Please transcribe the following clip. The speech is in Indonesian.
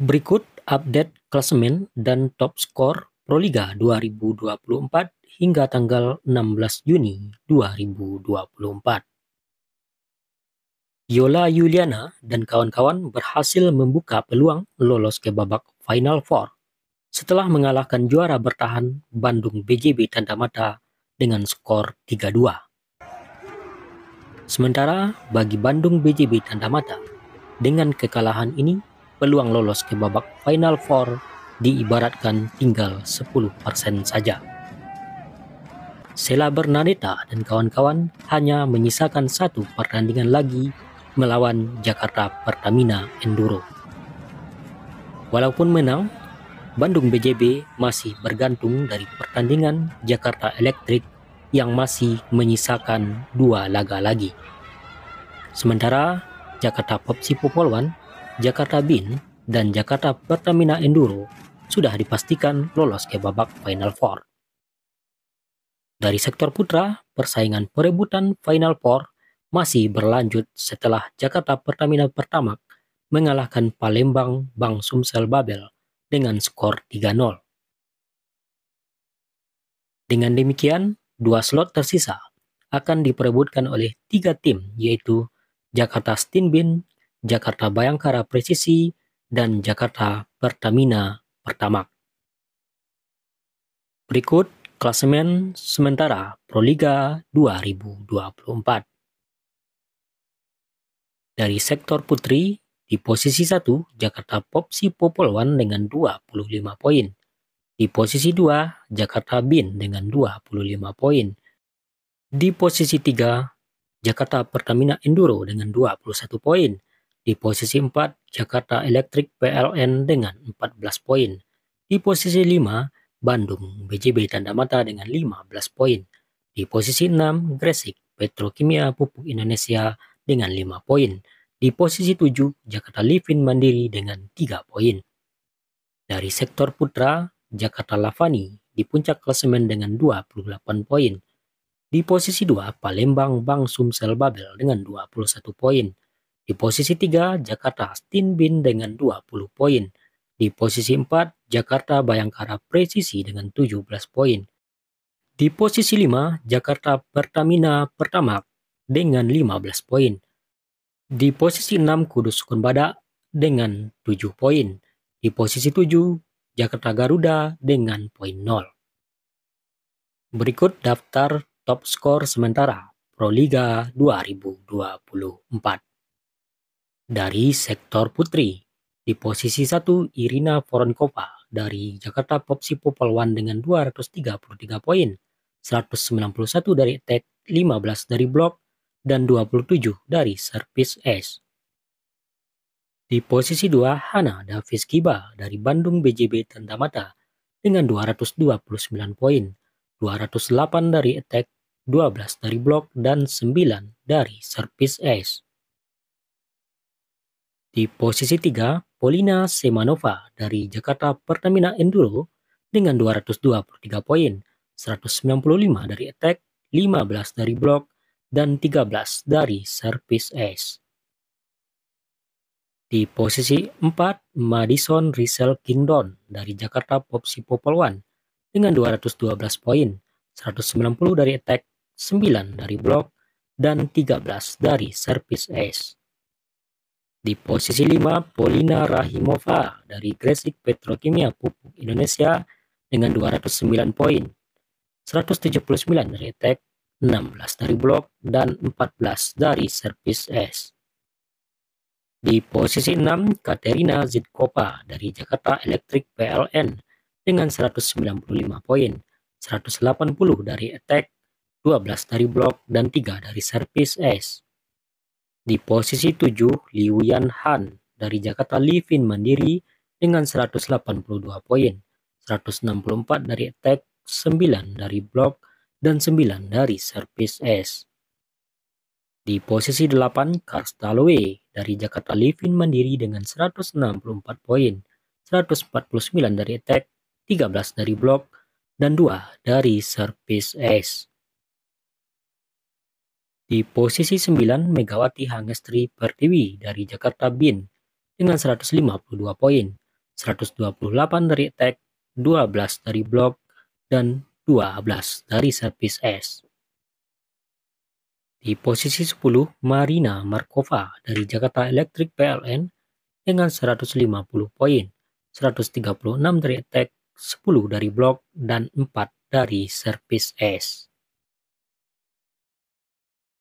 Berikut update klasemen dan top skor Proliga 2024 hingga tanggal 16 Juni 2024. Yola Yuliana dan kawan-kawan berhasil membuka peluang lolos ke babak Final Four setelah mengalahkan juara bertahan Bandung BJB Tandamata dengan skor 3-2. Sementara bagi Bandung BJB Tandamata, dengan kekalahan ini peluang lolos ke babak Final Four diibaratkan tinggal 10% saja. Sela Bernadetta dan kawan-kawan hanya menyisakan satu pertandingan lagi melawan Jakarta Pertamina Enduro. Walaupun menang, Bandung BJB masih bergantung dari pertandingan Jakarta Electric yang masih menyisakan dua laga lagi. Sementara Jakarta Popsi Popolwan Jakarta Bin, dan Jakarta Pertamina Enduro sudah dipastikan lolos ke babak Final Four. Dari sektor putra, persaingan perebutan Final Four masih berlanjut setelah Jakarta Pertamina pertama mengalahkan Palembang Bang Sumsel Babel dengan skor 3-0. Dengan demikian, dua slot tersisa akan diperebutkan oleh tiga tim yaitu Jakarta Stinbin, Jakarta Bayangkara Presisi, dan Jakarta Pertamina Pertamax. Berikut klasemen sementara Proliga 2024. Dari sektor putri, di posisi 1 Jakarta Popsi Popol Popolwan dengan 25 poin. Di posisi 2 Jakarta Bin dengan 25 poin. Di posisi 3 Jakarta Pertamina Enduro dengan 21 poin. Di posisi 4, Jakarta Electric PLN dengan 14 poin. Di posisi 5, Bandung BJB Tanda Mata dengan 15 poin. Di posisi 6, Gresik Petrokimia Pupuk Indonesia dengan 5 poin. Di posisi 7, Jakarta Livin Mandiri dengan 3 poin. Dari sektor putra, Jakarta Lavani di puncak klasemen dengan 28 poin. Di posisi 2, Palembang Bang Sumsel Babel dengan 21 poin. Di posisi 3, Jakarta Stinbin dengan 20 poin. Di posisi 4, Jakarta Bayangkara Presisi dengan 17 poin. Di posisi 5, Jakarta Pertamina Pertama dengan 15 poin. Di posisi 6, Kudus Badak dengan 7 poin. Di posisi 7, Jakarta Garuda dengan poin 0. Berikut daftar top skor sementara Proliga 2024. Dari sektor putri, di posisi 1 Irina Voronkova dari Jakarta Popsi Popolwan dengan 233 poin, 191 dari attack, e 15 dari blok, dan 27 dari service ace. Di posisi 2, Hana Davis Kiba dari Bandung BJB Tentamata dengan 229 poin, 208 dari attack, e 12 dari blok, dan 9 dari service ace. Di posisi tiga, Polina Semanova dari Jakarta Pertamina Enduro dengan 223 poin, 195 dari attack, 15 dari block, dan 13 dari service ace. Di posisi 4, Madison Rizal Kingdon dari Jakarta Popsi Popol One dengan 212 poin, 190 dari attack, 9 dari block, dan 13 dari service ace. Di posisi 5, Polina Rahimova dari Gresik Petrokimia Pupuk Indonesia dengan 209 poin, 179 dari e attack, 16 dari blok, dan 14 dari servis S. Di posisi 6, Katerina Zitkopa dari Jakarta Electric PLN dengan 195 poin, 180 dari e attack, 12 dari blok, dan 3 dari servis S. Di posisi 7, Liu Yan Han dari Jakarta Livin Mandiri dengan 182 poin, 164 dari attack, 9 dari block, dan 9 dari service S. Di posisi 8, Kars Dalloway dari Jakarta Livin Mandiri dengan 164 poin, 149 dari attack, 13 dari block, dan 2 dari service S. Di posisi 9 Megawati Hangestri Pertiwi dari Jakarta BIN dengan 152 poin, 128 dari attack, e 12 dari block, dan 12 dari service S. Di posisi 10 Marina Markova dari Jakarta Electric PLN dengan 150 poin, 136 dari attack, e 10 dari block, dan 4 dari service S.